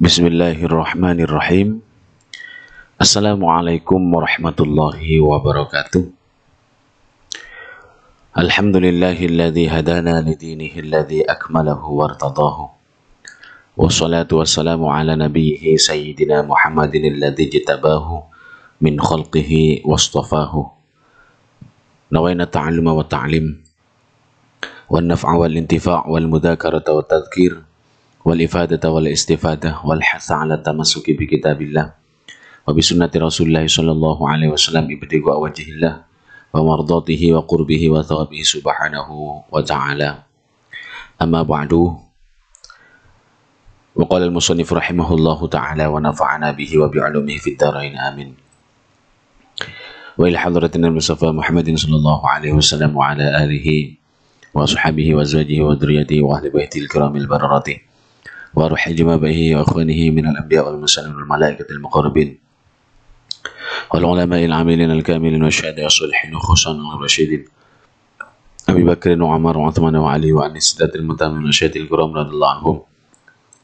بسم الله الرحمن الرحيم السلام عليكم ورحمة الله وبركاته الحمد لله الذي هدانا لدينه الذي أكمله وارتضاه والصلاة والسلام على نبيه سيدنا محمد الذي اجتباه من خلقه واصطفاه نوينا التعلم والتعليم والنفع والانتفاع والمذاكرة والتذكير والإفادة والاستفادة والحث على التمسك بكتاب الله وبسنة رسول الله صلى الله عليه وسلم ابتغاء وجه الله ومرضاته وقربه وثوابه سبحانه وتعالى أما بعد وقال المصنف رحمه الله تعالى ونفعنا به وبعلومه في الدارين آمين وإلى حضرة المصطفى محمد صلى الله عليه وسلم وعلى آله وصحبه وأزواجه وذريته وأهل بيته الكرام البررة وروح جبابه وأخوانه من الأنبياء والمرسلين والملائكة المقربين والعلماء العاملين الكاملين والشهداء الصالحين وخصوصا الرشيدين أبي بكر وعمر وعثمان وعلي وعن السادات المتامين والشهداء الكرام رضي الله عنهم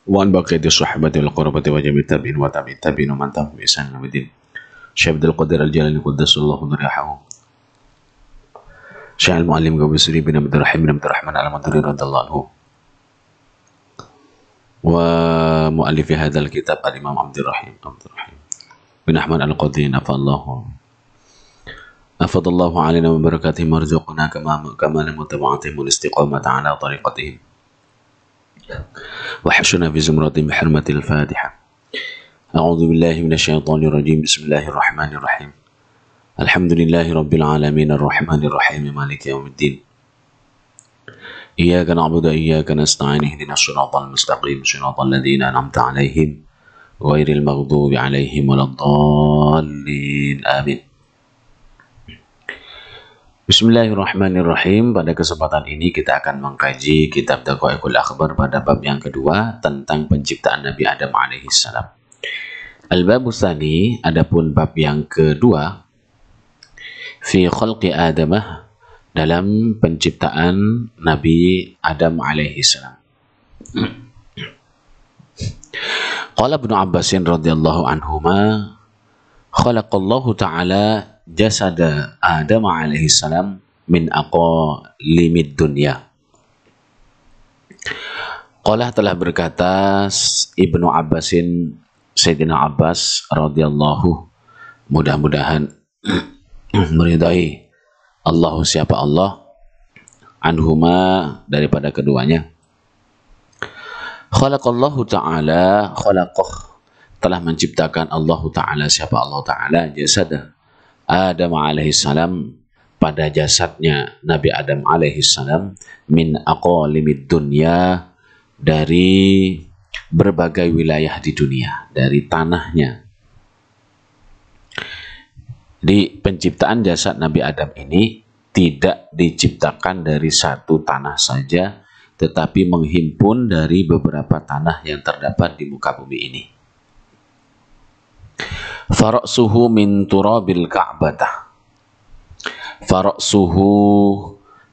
وعن بقية الصحابة والقربة وجميع التابعين وتابع التابعين ومن تبعهم بإحسان إلى الدين شهد القدر الجلال قدس الله رياحه شيخ المعلم قبيصري بن عبد الرحيم بن عبد الرحمن على مدري رضي الله عنهم ومؤلف هذا الكتاب الإمام عبد الرحيم عبد الرحيم بن أحمد القدين أفى الله أفض الله علينا من بركاتهم وارزقنا كما كمال متبعتهم والاستقامة على طريقتهم وحشنا في زمرة بحرمة الفاتحة أعوذ بالله من الشيطان الرجيم بسم الله الرحمن الرحيم الحمد لله رب العالمين الرحمن الرحيم مالك يوم الدين إياك نعبد وإياك نستعين اهدنا الصراط المستقيم صراط الذين أنعمت عليهم غير المغضوب عليهم ولا الضالين amin. Bismillahirrahmanirrahim. Pada kesempatan ini kita akan mengkaji kitab Daqaiqul Akhbar pada bab yang kedua tentang penciptaan Nabi Adam alaihi salam. Al-babu adapun bab yang kedua fi khalqi Adamah dalam penciptaan Nabi Adam alaihi salam. Qala Ibnu Abbasin radhiyallahu anhuma khalaqallahu ta'ala jasad Adam alaihi salam min aqalimid dunya. Qala telah berkata Ibnu Abbasin Sayyidina Abbas radhiyallahu mudah-mudahan meridai Allahu siapa Allah anhuma daripada keduanya khalaqallahu ta'ala khalaqah telah menciptakan Allah Ta'ala siapa Allah Ta'ala jasad Adam alaihissalam pada jasadnya Nabi Adam alaihissalam min aqalimid dunya dari berbagai wilayah di dunia dari tanahnya di penciptaan jasad Nabi Adam ini tidak diciptakan dari satu tanah saja, tetapi menghimpun dari beberapa tanah yang terdapat di muka bumi ini. Farok suhu min turabil ka'batah. suhu.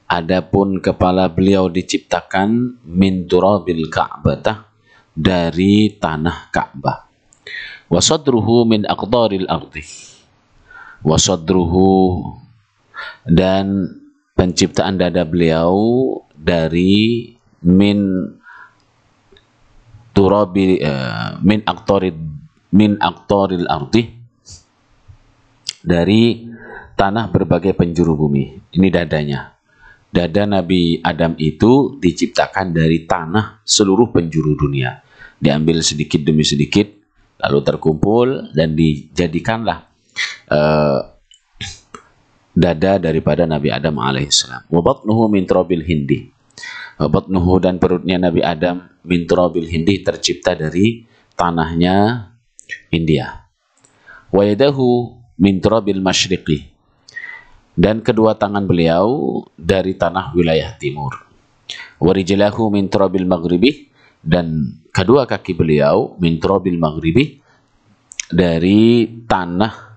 adapun kepala beliau diciptakan min turabil ka'batah dari tanah Ka'bah. Wasadruhu min aqdaril ardih wasadruhu dan penciptaan dada beliau dari min turabi uh, min aktorid min aktoril arti dari tanah berbagai penjuru bumi ini dadanya dada Nabi Adam itu diciptakan dari tanah seluruh penjuru dunia. Diambil sedikit demi sedikit, lalu terkumpul dan dijadikanlah Eh, dada daripada Nabi Adam alaihissalam. Wa Nuhu min hindi. Wa Nuhu dan perutnya Nabi Adam min hindi tercipta dari tanahnya India. Wa min Dan kedua tangan beliau dari tanah wilayah timur. warijilahu min maghribi dan kedua kaki beliau min maghribi dari tanah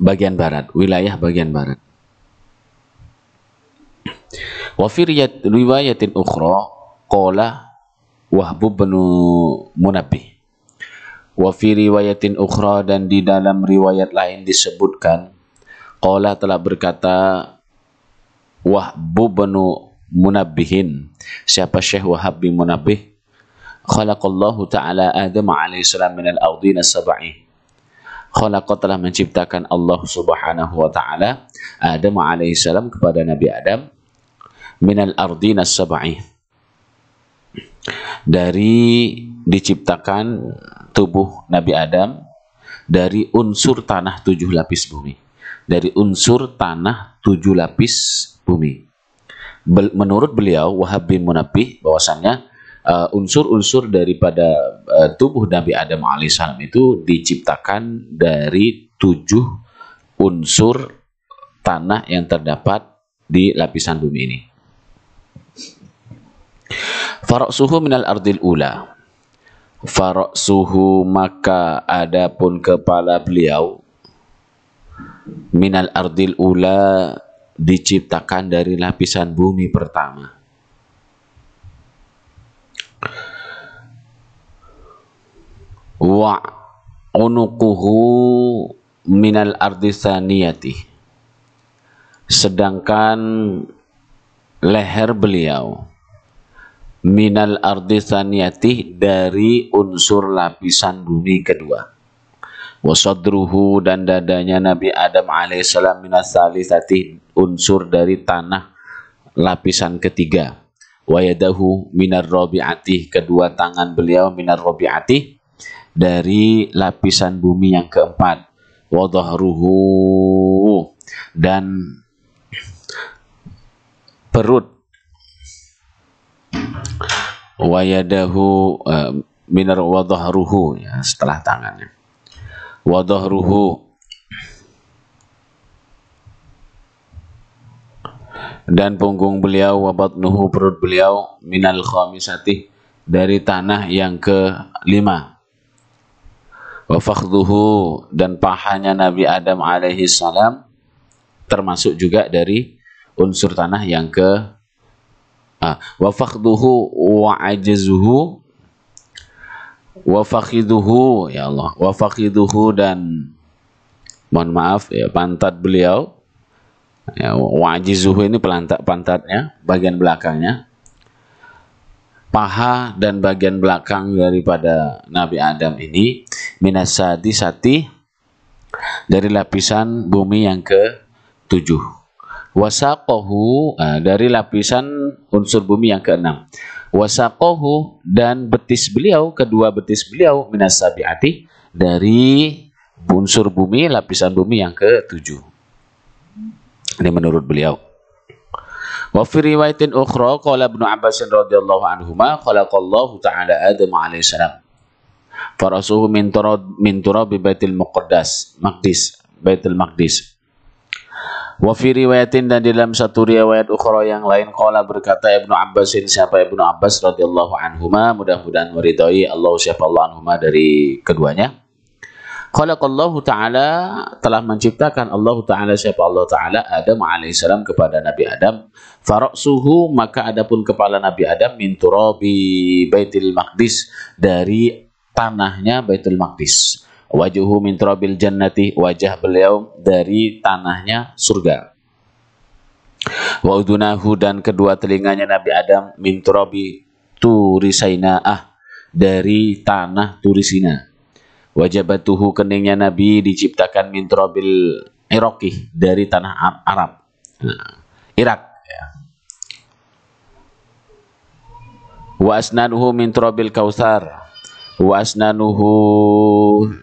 bagian barat, wilayah bagian barat. Wa fi riwayatin ukhra qala wahbu bin Munabbih. Wa fi riwayatin ukhra dan di dalam riwayat lain disebutkan qala telah berkata wahbu bin Munabbihin. Siapa Syekh Wahab bin Munabbih? Khalaqallahu ta'ala Adam alaihi salam minal ardina sab'i Khalaqah telah menciptakan Allah Subhanahu wa taala Adam Salam kepada Nabi Adam minal ardinas sab'i. Dari diciptakan tubuh Nabi Adam dari unsur tanah tujuh lapis bumi. Dari unsur tanah tujuh lapis bumi. Menurut beliau Wahab bin Munabih bahwasannya Eh, unsur-unsur uh, daripada uh, tubuh Nabi Adam alaihissalam itu diciptakan dari tujuh unsur tanah yang terdapat di lapisan bumi ini. Farok suhu minal ardil ula. suhu maka adapun kepala beliau minal ardil ula diciptakan dari lapisan bumi pertama. wa unukuhu minal ardisaniyati sedangkan leher beliau minal ardisaniyati dari unsur lapisan bumi kedua wasadruhu dan dadanya Nabi Adam alaihissalam minas salisati unsur dari tanah lapisan ketiga wayadahu minar robi'ati kedua tangan beliau minar robi'ati dari lapisan bumi yang keempat wadahruhu dan perut wayadahu eh, minar wadahruhu ya, setelah tangannya wadahruhu dan punggung beliau wabatnuhu perut beliau minal khamisati dari tanah yang kelima wa dan pahanya Nabi Adam alaihi salam termasuk juga dari unsur tanah yang ke ah, wa fakhdhuhu wa wa fakhiduhu ya Allah wa fakhiduhu dan mohon maaf ya pantat beliau ya, wa ajizuhu ini pelantak pantatnya bagian belakangnya paha dan bagian belakang daripada Nabi Adam ini minasadi sati dari lapisan bumi yang ke tujuh wasakohu ah, dari lapisan unsur bumi yang ke keenam wasakohu dan betis beliau kedua betis beliau minasabiati dari unsur bumi lapisan bumi yang ke tujuh ini menurut beliau Wa fi riwayatin ukhra qala Ibnu Abbas radhiyallahu anhuma khalaqallahu ta'ala Adam alaihi salam farasuhu min turab min turab baitil muqaddas maqdis baitul maqdis wa fi riwayatin dan dalam satu riwayat ukhra yang lain qala berkata Ibnu Abbasin siapa Ibnu Abbas radhiyallahu anhuma mudah-mudahan meridai Allah siapa Allah anhuma dari keduanya Khalaqallahu ta'ala telah menciptakan Allah ta'ala siapa Allah ta'ala Adam alaihissalam kepada Nabi Adam. Faraksuhu maka adapun kepala Nabi Adam min turabi baitil maqdis dari tanahnya Baitul Maqdis. Wajuhu min turabil jannati, wajah beliau dari tanahnya surga. Wa udunahu dan kedua telinganya Nabi Adam min turabi turisaina'ah dari tanah Turisina. Wajah batuhu keningnya Nabi diciptakan min turabil Iraqih dari tanah Arab. Nah, Irak ya. Wa asnanuhu min turabil wasnanuhu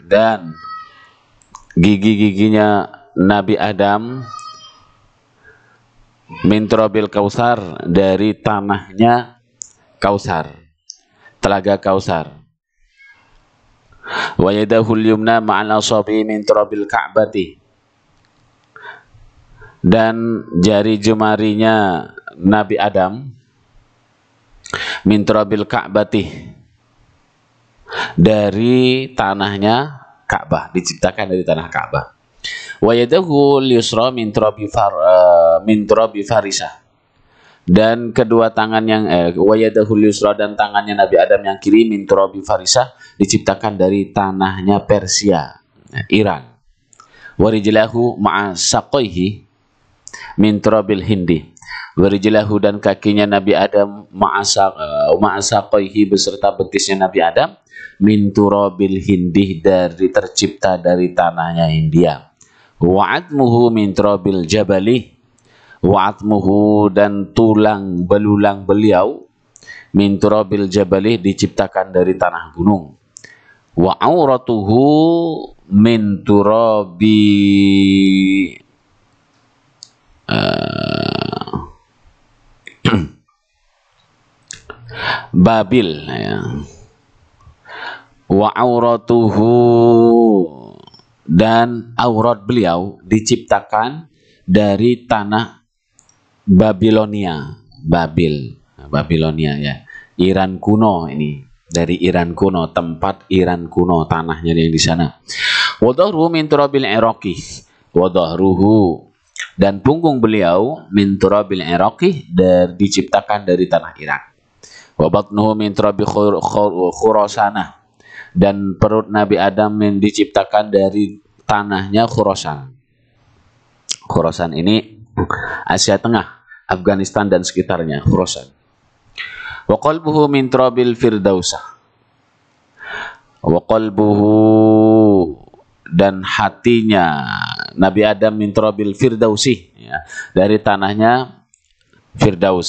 dan gigi-giginya Nabi Adam mintrobil kausar dari tanahnya kausar telaga kausar wa yadahul yumna ma'al asabi mintrobil ka'bati dan jari jemarinya Nabi Adam mintrobil ka'bati dari tanahnya Ka'bah, diciptakan dari tanah Ka'bah. Wa yadahu yusra min turabi far eh, min turabi farisa Dan kedua tangan yang eh, wa yadahu yusra dan tangannya Nabi Adam yang kiri min turabi farisa diciptakan dari tanahnya Persia, eh, Iran. Wa rijlahu ma'a saqaihi min turabil hindi berjelahu dan kakinya Nabi Adam ma'asaqaihi beserta betisnya Nabi Adam min turabil hindih dari tercipta dari tanahnya India wa'atmuhu min turabil jabali wa'atmuhu dan tulang belulang beliau min turabil jabali diciptakan dari tanah gunung wa'auratuhu min turabi uh, Babil ya wa auratuhu dan aurat beliau diciptakan dari tanah Babilonia, Babil, nah, Babilonia ya. Iran kuno ini, dari Iran kuno, tempat Iran kuno, tanahnya yang di sana. Wadahruhu min turabil iraqih. Wadahruhu dan punggung beliau min turabil dan diciptakan dari tanah Irak. Wabatnuhu min turabil khurasanah dan perut Nabi Adam yang diciptakan dari tanahnya Khurasan. Khurasan ini Asia Tengah, Afghanistan dan sekitarnya, Khurasan. Wa qalbuhu min turabil firdausa. Wa qalbuhu dan hatinya Nabi Adam min turabil firdausi ya, dari tanahnya Firdaus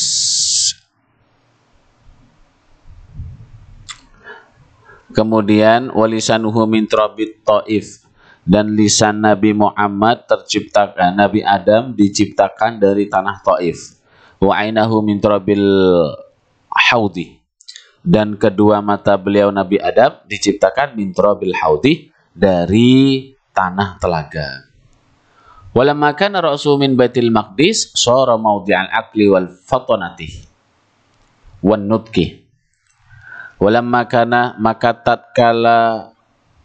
Kemudian walisanuhu min trabit ta'if dan lisan Nabi Muhammad terciptakan Nabi Adam diciptakan dari tanah Taif. Wa ainahu min trabil haudi. Dan kedua mata beliau Nabi Adam diciptakan min trabil haudi dari tanah telaga. Walamma kana ra'su min Baitil Maqdis sara mawdi'al aqli wal fatanati wan nutki walam makana maka tatkala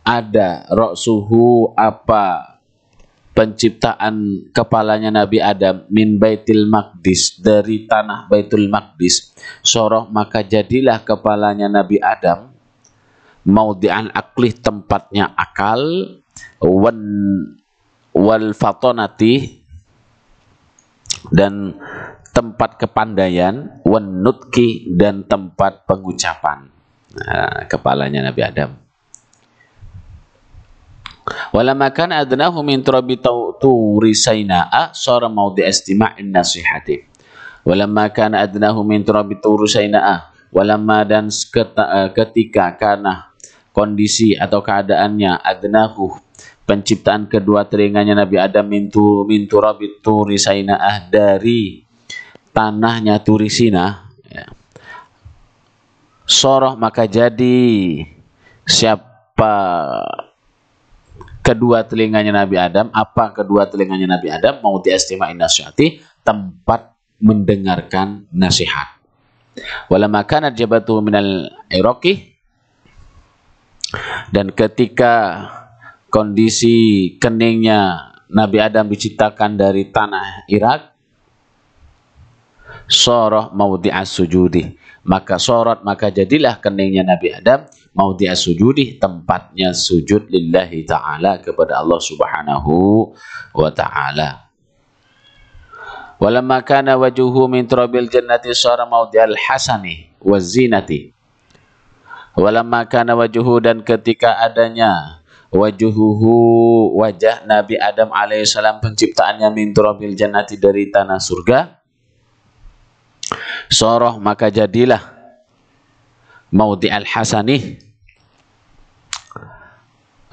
ada rok suhu apa penciptaan kepalanya Nabi Adam min baitil Maqdis dari tanah Baitul Maqdis soroh maka jadilah kepalanya Nabi Adam di'an aklih tempatnya akal wan wal fatonati dan tempat kepandaian wan nutki dan tempat pengucapan Ah, kepalanya Nabi Adam. Walamakan adnahu min turabi turi saina'a sara maudi istima'in nasihati. Walamakan adnahu min turabi turi saina'a. Walamma dan eh, ketika karena kondisi atau keadaannya adnahu penciptaan kedua telinganya Nabi Adam mintu mintu rabit turi sainaah dari tanahnya Turisina soroh maka jadi siapa kedua telinganya Nabi Adam apa kedua telinganya Nabi Adam mau diestima inasyati tempat mendengarkan nasihat walamma kana jabatu minal iraqi dan ketika kondisi keningnya Nabi Adam diciptakan dari tanah Irak soroh mau sujudi maka sorot maka jadilah keningnya Nabi Adam mau dia sujudi tempatnya sujud lillahi taala kepada Allah Subhanahu wa taala. Walamma kana wajuhu min turabil jannati sara maudial hasani wa zinati. Walamma kana wajuhu dan ketika adanya wajuhuhu wajah Nabi Adam alaihissalam penciptaannya min turabil jannati dari tanah surga soroh maka jadilah maudi al-hasanih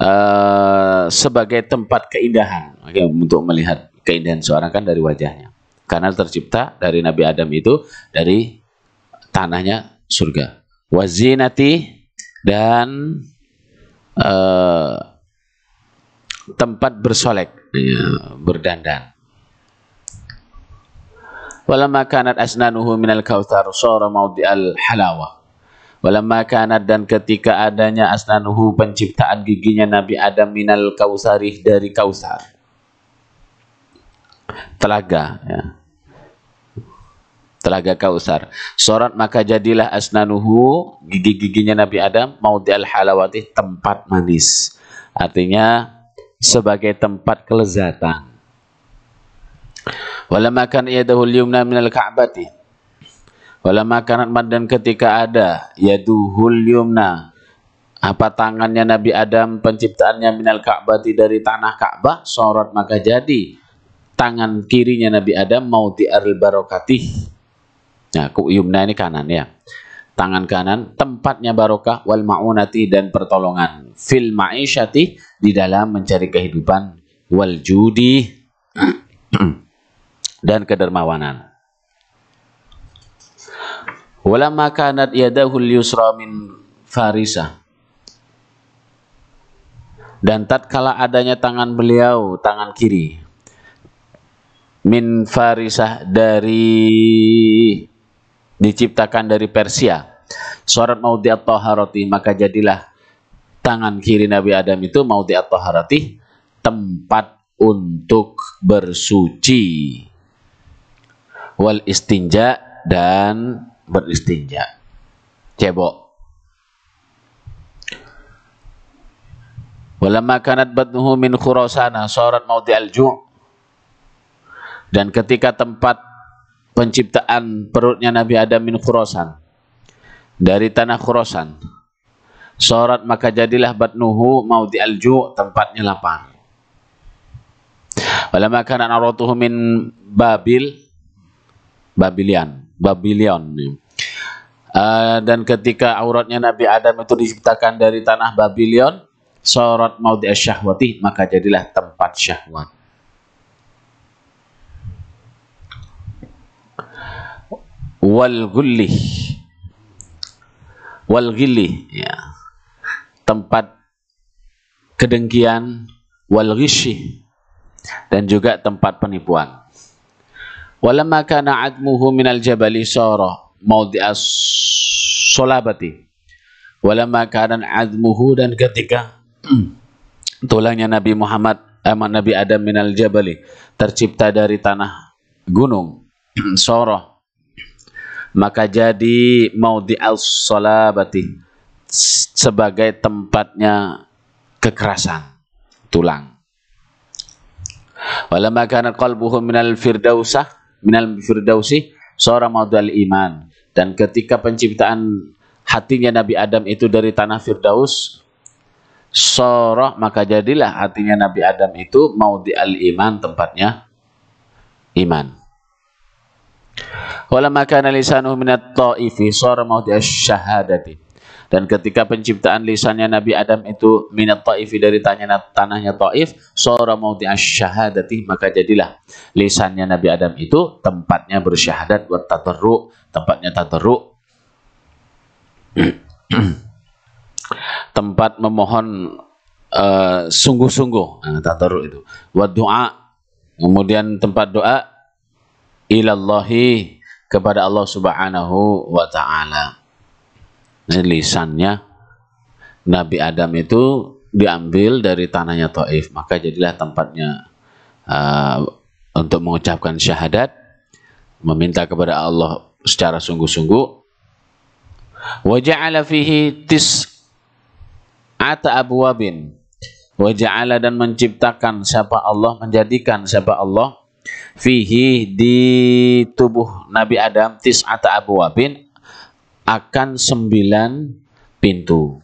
uh, eh, sebagai tempat keindahan okay, untuk melihat keindahan seorang kan dari wajahnya karena tercipta dari Nabi Adam itu dari tanahnya surga wazinati dan uh, tempat bersolek ya, berdandan Walamma kanat asnanuhu minal kausar sorot maudi'al halawa. Walamma kanat dan ketika adanya asnanuhu penciptaan giginya Nabi Adam minal kausarih dari kausar. Telaga ya. Telaga kausar. Sorat maka jadilah asnanuhu gigi-giginya Nabi Adam maudi'al halawati tempat manis. Artinya sebagai tempat kelezatan Walamma kan yadahu al-yumna minal ka'bati. Walamma kanat dan ketika ada yaduhul yumna apa tangannya Nabi Adam penciptaannya minal Ka'bati dari tanah Ka'bah sorot maka jadi tangan kirinya Nabi Adam mau diaril barokatih nah yumna ini kanan ya tangan kanan tempatnya barokah wal ma'unati dan pertolongan fil ma'isyati di dalam mencari kehidupan wal judi dan kedermawanan. Walamma kanat yadahul yusra min farisa. Dan tatkala adanya tangan beliau, tangan kiri, min farisah dari diciptakan dari Persia. Surat maudi at-taharati, maka jadilah tangan kiri Nabi Adam itu maudi at-taharati, tempat untuk bersuci wal istinja dan beristinja. Cebok. Walamma kanat batnuhu min khurasana sarat mauti alju' dan ketika tempat penciptaan perutnya Nabi Adam min khurasan dari tanah khurasan sorat maka jadilah batnuhu mauti alju tempatnya lapang walamma kana naratuhu min babil Babilian, Babilion. Uh, dan ketika auratnya Nabi Adam itu diciptakan dari tanah Babilion, sorot maudi syahwati, maka jadilah tempat syahwat. Wal gulli, wal gilli, ya. tempat kedengkian, wal gishi, dan juga tempat penipuan. Walamma kana admuhu minal jabali sara maudi as-solabati. Walamma kana admuhu dan ketika hmm, tulangnya Nabi Muhammad aman eh, Nabi Adam minal jabali tercipta dari tanah gunung hmm, sara maka jadi maudi al-solabati sebagai tempatnya kekerasan tulang walamma kana qalbuhu minal firdausah minal firdausi soramadul iman. Dan ketika penciptaan hatinya Nabi Adam itu dari tanah Firdaus, soroh maka jadilah hatinya Nabi Adam itu mau di al iman tempatnya iman. Wala makana minat ta'ifi sora mau di syahadati. Dan ketika penciptaan lisannya Nabi Adam itu minat Taif dari tanahnya, tanahnya ta'if, sora mauti asyahadati, maka jadilah lisannya Nabi Adam itu tempatnya bersyahadat buat tempatnya tataru, tempat memohon eh, sungguh-sungguh, uh, itu. Wa doa, kemudian tempat doa ilallahi kepada Allah Subhanahu wa taala. Ini lisannya Nabi Adam itu diambil dari tanahnya Taif, maka jadilah tempatnya uh, untuk mengucapkan syahadat, meminta kepada Allah secara sungguh-sungguh. Waja'ala fihi tis ata abwabin. Waja'ala dan menciptakan siapa Allah, menjadikan siapa Allah fihi di tubuh Nabi Adam tis ata abwabin akan sembilan pintu.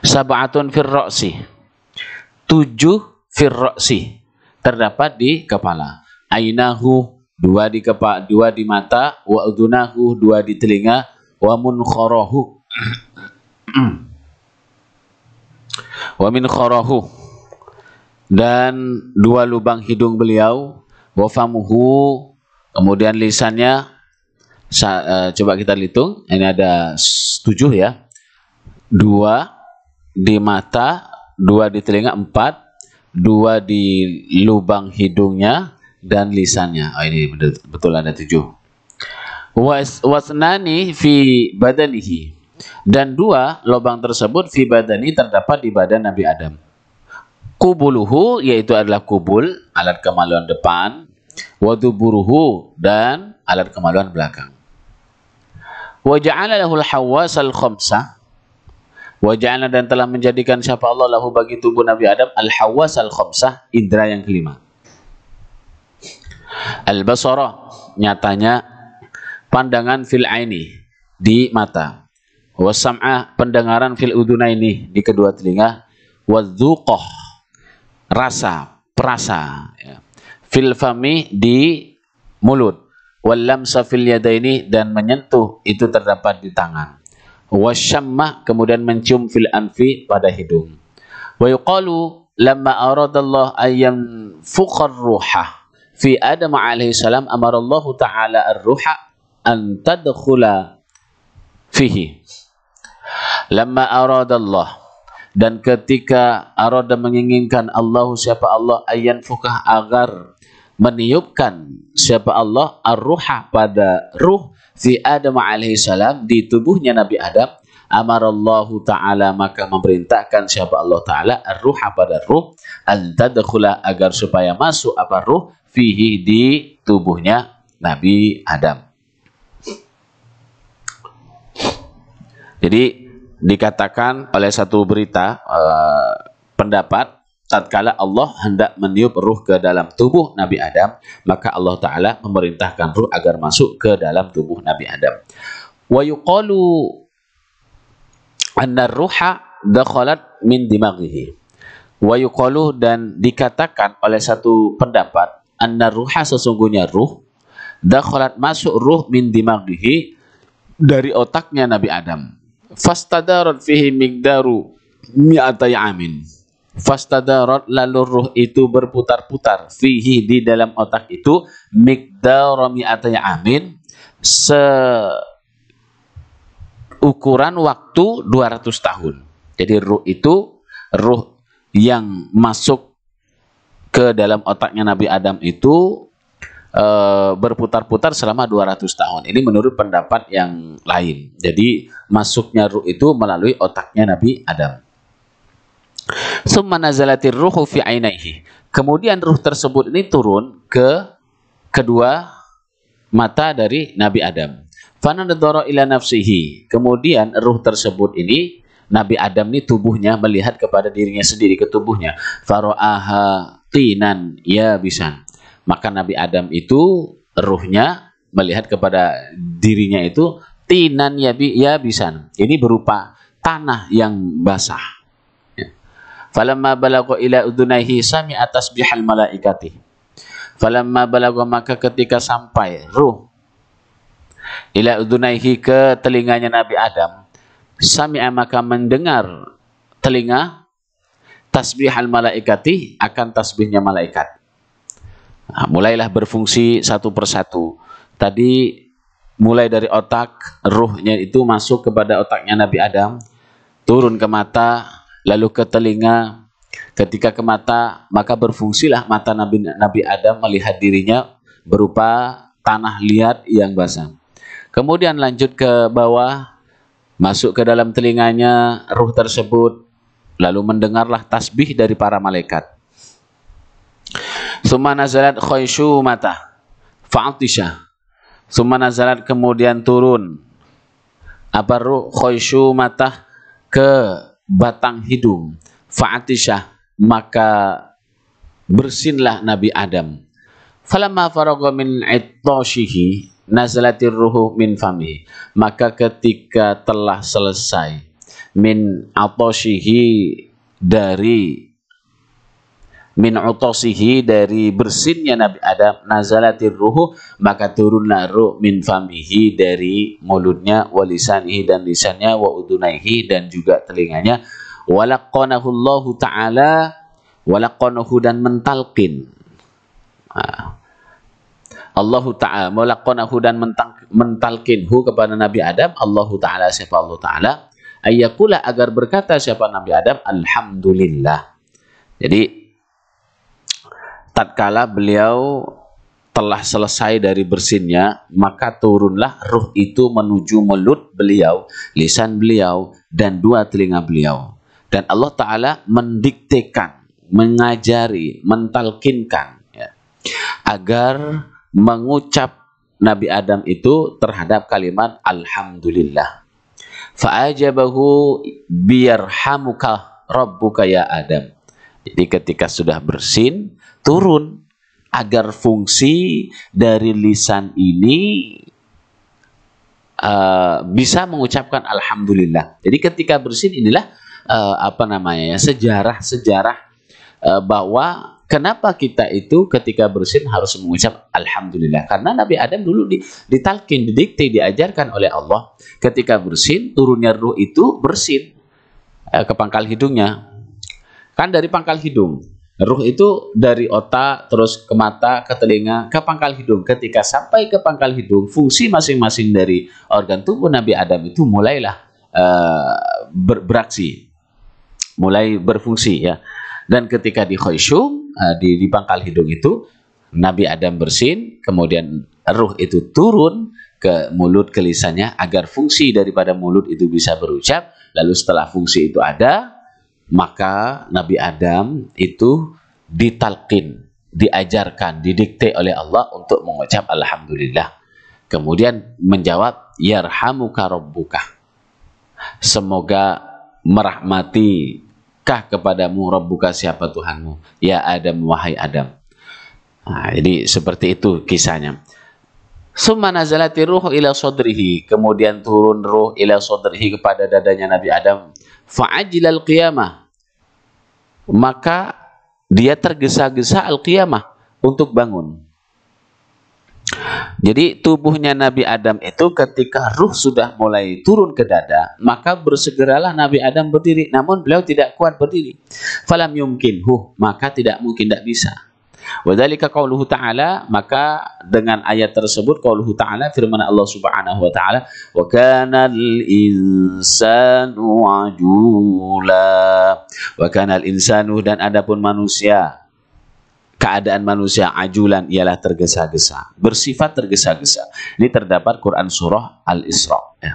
Sabatun firroksi. Tujuh firroksi. Terdapat di kepala. Ainahu dua di kepala, dua di mata, wa udunahu dua di telinga, wa munkharahu. wa min kharahu dan dua lubang hidung beliau wa famuhu kemudian lisannya Sa uh, coba kita hitung. Ini ada tujuh ya. Dua di mata, dua di telinga, empat, dua di lubang hidungnya dan lisannya. Oh ini betul, betul ada tujuh. Was wasnani fi badanihi. Dan dua lubang tersebut fi badani terdapat di badan Nabi Adam. Kubuluhu yaitu adalah kubul, alat kemaluan depan, waduburuhu dan alat kemaluan belakang wa ja'ala lahul hawasal Khomsah. wa ja'ala dan telah menjadikan siapa Allah lahu bagi tubuh Nabi Adam al Hawas al Khomsah indra yang kelima al basara nyatanya pandangan fil aini di mata wasam'ah pendengaran fil uduna ini di kedua telinga wadzuqah rasa perasa ya. fil fami di mulut Walam safil yada ini dan menyentuh itu terdapat di tangan. Wasyamma kemudian mencium fil anfi pada hidung. Wa yuqalu lamma aradallah ayyan fukhar ruha fi Adam alaihi salam amarallahu ta'ala ar-ruha an tadkhula fihi. Lamma aradallah dan ketika arada menginginkan Allah siapa Allah ayyan fukah agar meniupkan siapa Allah ar-ruha pada ruh fi Adam alaihi salam di tubuhnya Nabi Adam amarallahu taala maka memerintahkan siapa Allah taala ar-ruha pada ruh an tadkhula agar supaya masuk apa ruh fihi di tubuhnya Nabi Adam jadi dikatakan oleh satu berita eh, pendapat tatkala Allah hendak meniup ruh ke dalam tubuh Nabi Adam, maka Allah Ta'ala memerintahkan ruh agar masuk ke dalam tubuh Nabi Adam. Wa yuqalu anna ruha dakhalat min dimaghihi. Wa yuqalu dan dikatakan oleh satu pendapat, anna ruha sesungguhnya ruh, dakhalat masuk ruh min dimaghihi dari otaknya Nabi Adam. Fastadarat fihi migdaru mi'atai amin fastadarat lalu ruh itu berputar-putar fihi di dalam otak itu mikdaromi atanya amin se ukuran waktu 200 tahun. Jadi ruh itu ruh yang masuk ke dalam otaknya Nabi Adam itu e, berputar-putar selama 200 tahun. Ini menurut pendapat yang lain. Jadi masuknya ruh itu melalui otaknya Nabi Adam. Summa nazalatir ruhu fi ainaihi. Kemudian ruh tersebut ini turun ke kedua mata dari Nabi Adam. Fanadoro ila nafsihi. Kemudian ruh tersebut ini Nabi Adam ini tubuhnya melihat kepada dirinya sendiri ke tubuhnya. Faro'aha tinan ya bisa. Maka Nabi Adam itu ruhnya melihat kepada dirinya itu tinan ya, bisa. Ini berupa tanah yang basah. Falamma balagha ila udunaihi sami atas bihal malaikati. Falamma balagha maka ketika sampai ruh ila udunaihi ke telinganya Nabi Adam, sami'a maka mendengar telinga tasbih al malaikati akan tasbihnya malaikat. Nah, mulailah berfungsi satu persatu. Tadi mulai dari otak, ruhnya itu masuk kepada otaknya Nabi Adam, turun ke mata, lalu ke telinga, ketika ke mata, maka berfungsilah mata Nabi, Nabi Adam melihat dirinya berupa tanah liat yang basah. Kemudian lanjut ke bawah, masuk ke dalam telinganya ruh tersebut, lalu mendengarlah tasbih dari para malaikat. Suma nazalat khayshu mata fa'atisha. Suma nazalat kemudian turun apa ruh khayshu mata ke batang hidung. Fa'atishah, maka bersinlah Nabi Adam. Falamma faragha min ittashihi nazalatir ruhu min fami Maka ketika telah selesai min atoshihi dari min utosihi dari bersinnya Nabi Adam nazalatir ruhu maka turunlah ruh min famihi dari mulutnya walisanihi dan lisannya wa udunaihi dan juga telinganya walakonahu ah. Allahu taala walaqanahu dan mentalkin Allah taala walaqanahu dan mentalkinhu kepada Nabi Adam Allah taala siapa Allah taala ayakula agar berkata siapa Nabi Adam alhamdulillah jadi tatkala beliau telah selesai dari bersinnya, maka turunlah ruh itu menuju mulut beliau, lisan beliau, dan dua telinga beliau. Dan Allah Ta'ala mendiktekan, mengajari, mentalkinkan, ya, agar mengucap Nabi Adam itu terhadap kalimat Alhamdulillah. Fa'ajabahu biyarhamuka rabbuka ya Adam. Jadi ketika sudah bersin, turun agar fungsi dari lisan ini uh, bisa mengucapkan alhamdulillah. Jadi ketika bersin inilah uh, apa namanya sejarah-sejarah ya, uh, eh, bahwa kenapa kita itu ketika bersin harus mengucap alhamdulillah karena Nabi Adam dulu ditalkin, didikte, diajarkan oleh Allah ketika bersin turunnya ruh itu bersin uh, ke pangkal hidungnya. Kan dari pangkal hidung Ruh itu dari otak, terus ke mata, ke telinga, ke pangkal hidung. Ketika sampai ke pangkal hidung, fungsi masing-masing dari organ tubuh Nabi Adam itu mulailah uh, ber beraksi, mulai berfungsi ya. Dan ketika di khoyshum, uh, eh, di, di pangkal hidung itu, Nabi Adam bersin, kemudian ruh itu turun ke mulut ke lisannya agar fungsi daripada mulut itu bisa berucap. Lalu setelah fungsi itu ada, maka Nabi Adam itu ditalkin, diajarkan, didikte oleh Allah untuk mengucap Alhamdulillah. Kemudian menjawab, Yarhamuka Rabbuka. Semoga merahmati kah kepadamu Rabbuka siapa Tuhanmu. Ya Adam, wahai Adam. Nah, jadi seperti itu kisahnya. Summa nazalati ruh ila sodrihi. Kemudian turun ruh ila sodrihi kepada dadanya Nabi Adam Faajil al-qiyamah maka dia tergesa-gesa al-qiyamah untuk bangun jadi tubuhnya Nabi Adam itu ketika ruh sudah mulai turun ke dada, maka bersegeralah Nabi Adam berdiri. Namun beliau tidak kuat berdiri. Falam yumkin, huh, maka tidak mungkin, tidak bisa. Wadzalika qauluhu ta'ala maka dengan ayat tersebut qauluhu ta'ala firman Allah Subhanahu wa taala wa kana insanu ajula wa kana insanu dan adapun manusia keadaan manusia ajulan ialah tergesa-gesa bersifat tergesa-gesa ini terdapat Quran surah Al-Isra ya.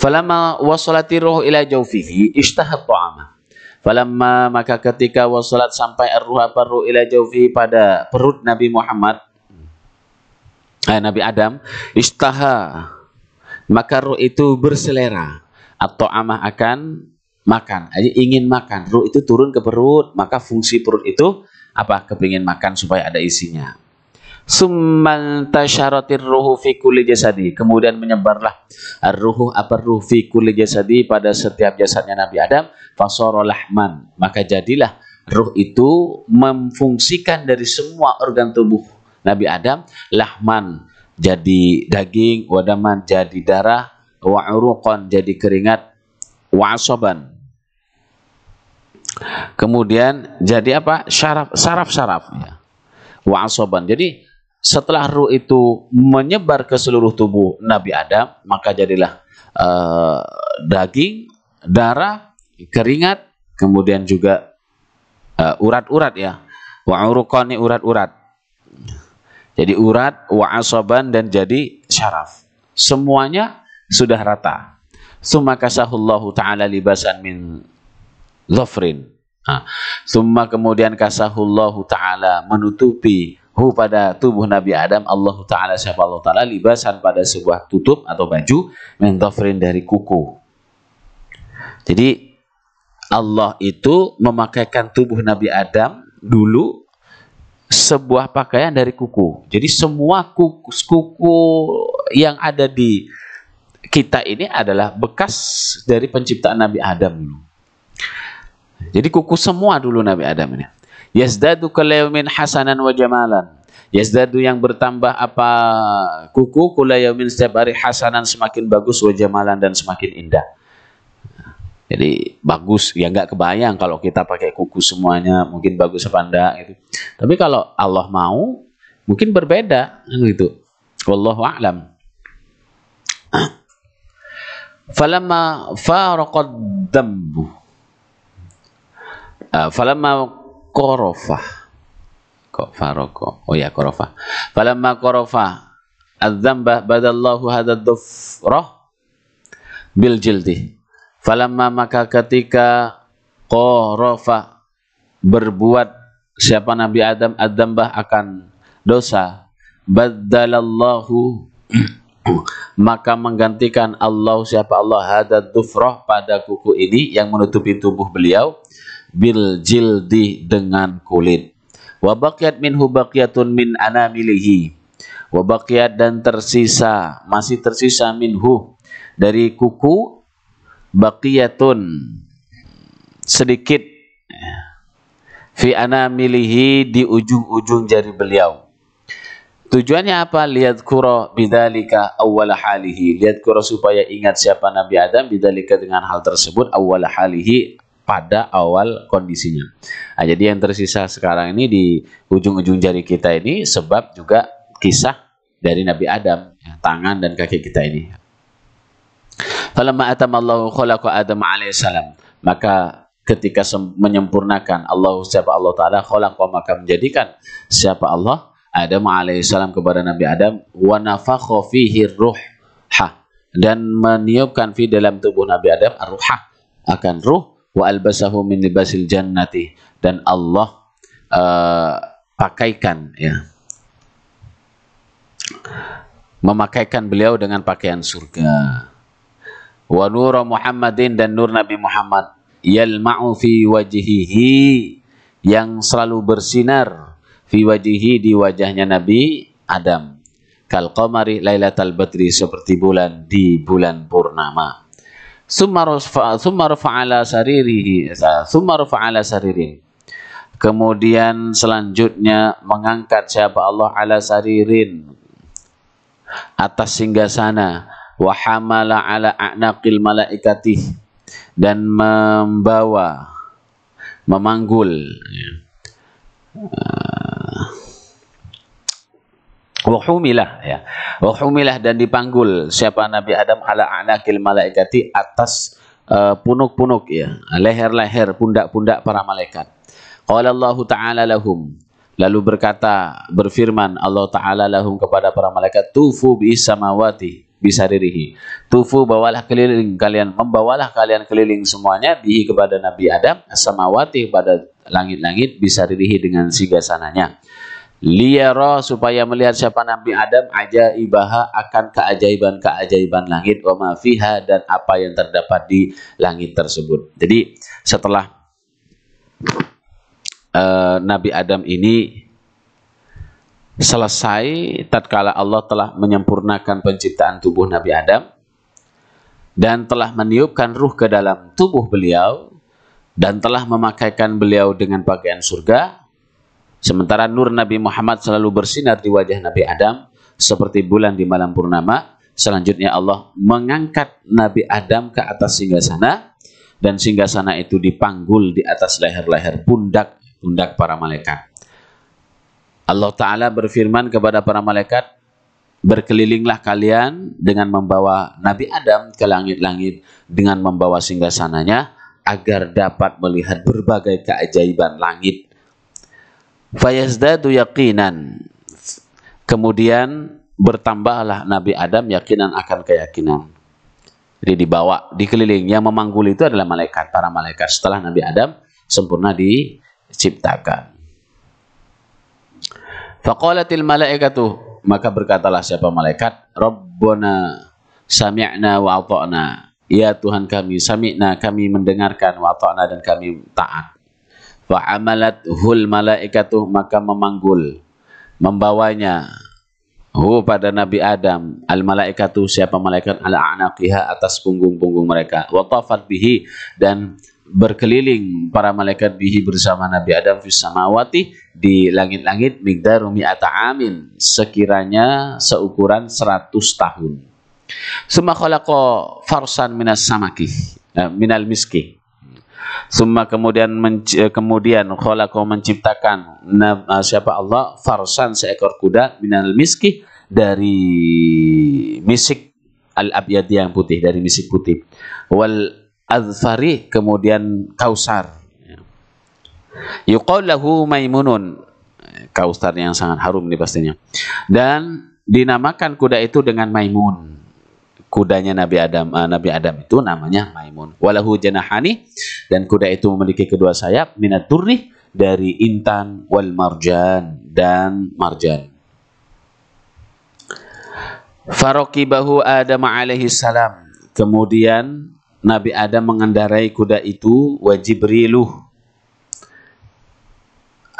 Falamma wasalati ruh ila jawfihi ishtahat ta'ama. Falamma maka ketika wasolat sampai arruha parru ila jawfi pada perut Nabi Muhammad eh, Nabi Adam istaha maka ruh itu berselera atau amah akan makan aja ingin makan ruh itu turun ke perut maka fungsi perut itu apa kepingin makan supaya ada isinya summan tasyaratir ruhu fi kulli jasadi kemudian menyebarlah ruhu apa ruh fi kulli jasadi pada setiap jasadnya Nabi Adam fasara lahman maka jadilah ruh itu memfungsikan dari semua organ tubuh Nabi Adam lahman jadi daging wadaman jadi darah wa uruqan jadi keringat wa asaban kemudian jadi apa syaraf saraf saraf ya wa jadi setelah ruh itu menyebar ke seluruh tubuh Nabi Adam, maka jadilah uh, daging, darah, keringat, kemudian juga eh, urat-urat uh, ya. Wa urukoni urat-urat. Jadi urat, wa asoban dan jadi syaraf. Semuanya sudah rata. Suma kasahullahu ta'ala libasan min zofrin. Nah, summa kemudian kasahullahu ta'ala menutupi hu pada tubuh Nabi Adam Allah taala siapa Allah taala libasan pada sebuah tutup atau baju mentofrin dari kuku. Jadi Allah itu memakaikan tubuh Nabi Adam dulu sebuah pakaian dari kuku. Jadi semua kuku, kuku yang ada di kita ini adalah bekas dari penciptaan Nabi Adam dulu. Jadi kuku semua dulu Nabi Adam ini. Yazdadu kalayumin hasanan wa jamalan. Yazdadu yang bertambah apa kuku kulayamin setiap hari hasanan semakin bagus wa jamalan dan semakin indah. Jadi bagus ya nggak kebayang kalau kita pakai kuku semuanya mungkin bagus apa enggak gitu. Tapi kalau Allah mau mungkin berbeda kan gitu. Wallahu a'lam. Falamma faraqad dambu. Ah, falamma korofah kok faroko oh ya korofah falamma korofah adzamba badallahu hadad dhufrah bil jildi falamma maka ketika korofah berbuat siapa Nabi Adam adzambah akan dosa badalallahu maka menggantikan Allah siapa Allah hadad dhufrah pada kuku ini yang menutupi tubuh beliau bil jildi dengan kulit. baqiyat min hubakiyatun min anamilihi. baqiyat dan tersisa, masih tersisa minhu dari kuku baqiyatun sedikit eh, fi anamilihi di ujung-ujung jari beliau. Tujuannya apa? Lihat kuro bidalika awal halihi. Lihat kuro supaya ingat siapa Nabi Adam bidalika dengan hal tersebut awal halihi pada awal kondisinya. Nah, jadi yang tersisa sekarang ini di ujung-ujung jari kita ini sebab juga kisah dari Nabi Adam, ya, tangan dan kaki kita ini. khalaqa Maka ketika menyempurnakan Allah siapa Allah Ta'ala khalaqa maka menjadikan siapa Allah Adam alaihissalam kepada Nabi Adam wa nafakho fihi ruh dan meniupkan fi dalam tubuh Nabi Adam ar akan ruh wa albasahu min libasil jannati dan Allah uh, pakaikan ya memakaikan beliau dengan pakaian surga wa nura Muhammadin dan nur Nabi Muhammad yalma'u fi wajhihi yang selalu bersinar fi wajhihi di wajahnya Nabi Adam kal qamari lailatal badri seperti bulan di bulan purnama Summa rafa'ala saririhi. Summa rafa'ala saririhi. Kemudian selanjutnya mengangkat siapa Allah ala saririn atas singgah sana wa hamala ala a'naqil malaikatih dan membawa memanggul uh, Wahumilah ya. Wahumilah dan dipanggul siapa Nabi Adam ala anakil malaikati atas eh, punuk-punuk uh, ya, leher-leher, pundak-pundak para malaikat. Kalau Allah Ta'ala lahum. Lalu berkata, berfirman Allah Ta'ala lahum kepada para malaikat, tufu bi samawati dirihi. Tufu bawalah keliling kalian, membawalah kalian keliling semuanya bihi kepada Nabi Adam, samawati pada langit-langit bisa dirihi dengan sigasananya. sananya liyara supaya melihat siapa Nabi Adam aja ibaha akan keajaiban-keajaiban langit wa ma fiha dan apa yang terdapat di langit tersebut. Jadi setelah uh, Nabi Adam ini selesai tatkala Allah telah menyempurnakan penciptaan tubuh Nabi Adam dan telah meniupkan ruh ke dalam tubuh beliau dan telah memakaikan beliau dengan pakaian surga Sementara nur Nabi Muhammad selalu bersinar di wajah Nabi Adam seperti bulan di malam purnama. Selanjutnya Allah mengangkat Nabi Adam ke atas singgasana dan singgasana itu dipanggul di atas leher-leher pundak pundak para malaikat. Allah Ta'ala berfirman kepada para malaikat, berkelilinglah kalian dengan membawa Nabi Adam ke langit-langit dengan membawa singgasananya agar dapat melihat berbagai keajaiban langit fayazdadu yakinan, kemudian bertambahlah Nabi Adam yakinan akan keyakinan jadi dibawa dikeliling yang memanggul itu adalah malaikat para malaikat setelah Nabi Adam sempurna diciptakan faqalatil malaikatu maka berkatalah siapa malaikat Rabbona sami'na wa ata'na ya Tuhan kami sami'na kami mendengarkan wa ata'na dan kami taat Wa amalat hul malaikatuh maka memanggul membawanya hu pada Nabi Adam al malaikatu siapa malaikat al anaqiha atas punggung-punggung mereka wa tafat bihi dan berkeliling para malaikat bihi bersama Nabi Adam fis samawati di langit-langit migdaru mi'ata amin sekiranya seukuran 100 tahun. summa khalaqa farsan minas samaki eh, minal miski Summa kemudian eh, kemudian khalaqahu menciptakan eh, siapa Allah farsan seekor kuda minal miski dari misik al-abyad yang putih dari misik putih wal azfari kemudian kausar yuqal maimunun kausar yang sangat harum ini pastinya dan dinamakan kuda itu dengan maimun kudanya Nabi Adam uh, Nabi Adam itu namanya Maimun walahu janahani dan kuda itu memiliki kedua sayap minaturni dari intan wal marjan dan marjan farokibahu Adam alaihi salam kemudian Nabi Adam mengendarai kuda itu wajibriluh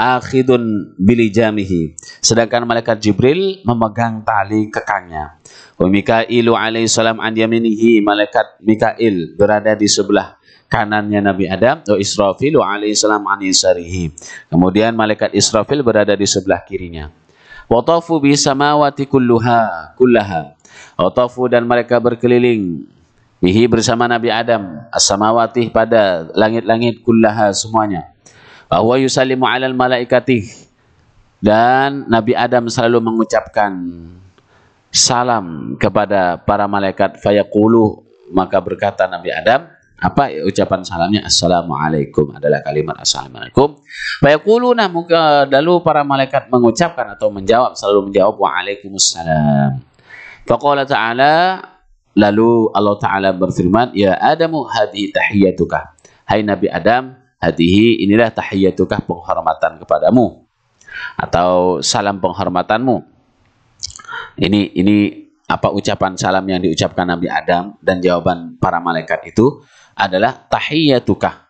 akhidun bilijamihi sedangkan malaikat Jibril memegang tali kekangnya wa Mikailu salam an yaminihi malaikat Mikail berada di sebelah kanannya Nabi Adam wa Israfil salam an yasarihi kemudian malaikat Israfil berada di sebelah kirinya wa tafu bi samawati kulluha kullaha wa tafu dan mereka berkeliling bihi bersama Nabi Adam as-samawati pada langit-langit kullaha semuanya bahwa yusallimu alal malaikati dan Nabi Adam selalu mengucapkan salam kepada para malaikat fayaqulu maka berkata Nabi Adam apa ucapan salamnya assalamualaikum adalah kalimat assalamualaikum nah maka lalu para malaikat mengucapkan atau menjawab selalu menjawab waalaikumsalam faqala ta'ala lalu Allah taala berfirman ya adamu hadhi tahiyatuka hai nabi adam hadihi inilah tahiyatukah penghormatan kepadamu atau salam penghormatanmu. Ini ini apa ucapan salam yang diucapkan Nabi Adam dan jawaban para malaikat itu adalah tahiyatukah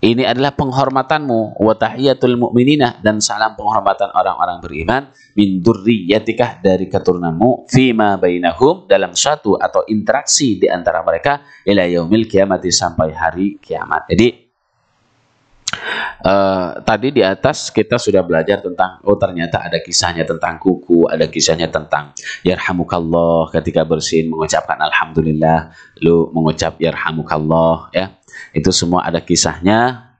ini adalah penghormatanmu wa tahiyatul mu'minina dan salam penghormatan orang-orang beriman min durriyatikah dari keturunanmu fima bainahum dalam satu atau interaksi di antara mereka ila yaumil kiamati sampai hari kiamat. Jadi Uh, tadi di atas kita sudah belajar tentang oh ternyata ada kisahnya tentang kuku, ada kisahnya tentang yarhamukallah ketika bersin mengucapkan alhamdulillah, lu mengucap yarhamukallah ya. Itu semua ada kisahnya.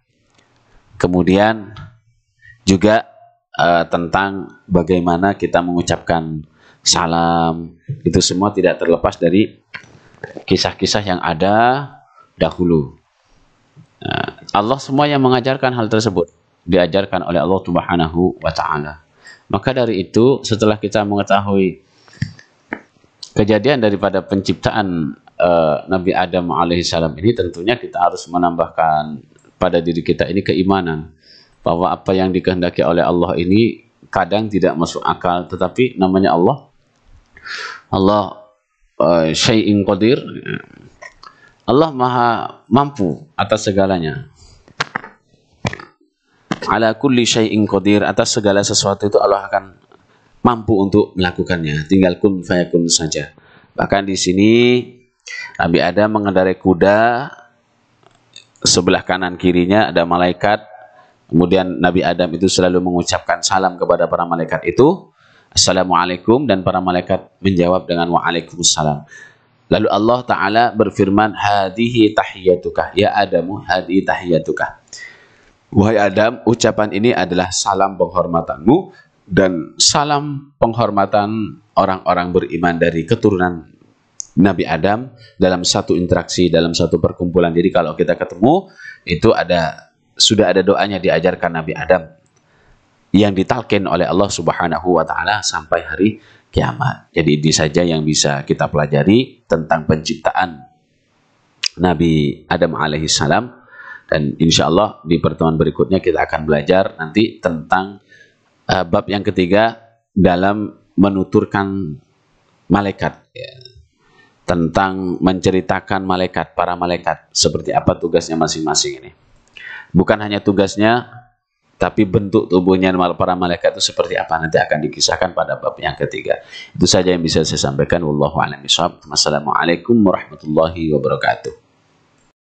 Kemudian juga uh, tentang bagaimana kita mengucapkan salam. Itu semua tidak terlepas dari kisah-kisah yang ada dahulu. Nah, Allah semua yang mengajarkan hal tersebut diajarkan oleh Allah Subhanahu wa taala. Maka dari itu setelah kita mengetahui kejadian daripada penciptaan uh, Nabi Adam alaihissalam ini tentunya kita harus menambahkan pada diri kita ini keimanan bahwa apa yang dikehendaki oleh Allah ini kadang tidak masuk akal tetapi namanya Allah Allah uh, syai'in qadir Allah maha mampu atas segalanya ala kulli syai'in qadir atas segala sesuatu itu Allah akan mampu untuk melakukannya tinggal kun fayakun saja bahkan di sini Nabi Adam mengendarai kuda sebelah kanan kirinya ada malaikat kemudian Nabi Adam itu selalu mengucapkan salam kepada para malaikat itu Assalamualaikum dan para malaikat menjawab dengan Waalaikumsalam lalu Allah Ta'ala berfirman hadihi tahiyatukah ya Adamu hadihi tahiyatukah Wahai Adam, ucapan ini adalah salam penghormatanmu dan salam penghormatan orang-orang beriman dari keturunan Nabi Adam dalam satu interaksi, dalam satu perkumpulan. Jadi kalau kita ketemu, itu ada sudah ada doanya diajarkan Nabi Adam yang ditalkin oleh Allah Subhanahu wa taala sampai hari kiamat. Jadi ini saja yang bisa kita pelajari tentang penciptaan Nabi Adam alaihissalam. salam dan insya Allah di pertemuan berikutnya kita akan belajar nanti tentang uh, bab yang ketiga dalam menuturkan malaikat. Ya. Tentang menceritakan malaikat, para malaikat. Seperti apa tugasnya masing-masing ini. Bukan hanya tugasnya, tapi bentuk tubuhnya para malaikat itu seperti apa nanti akan dikisahkan pada bab yang ketiga. Itu saja yang bisa saya sampaikan. Wallahu a'lam Wassalamualaikum warahmatullahi wabarakatuh.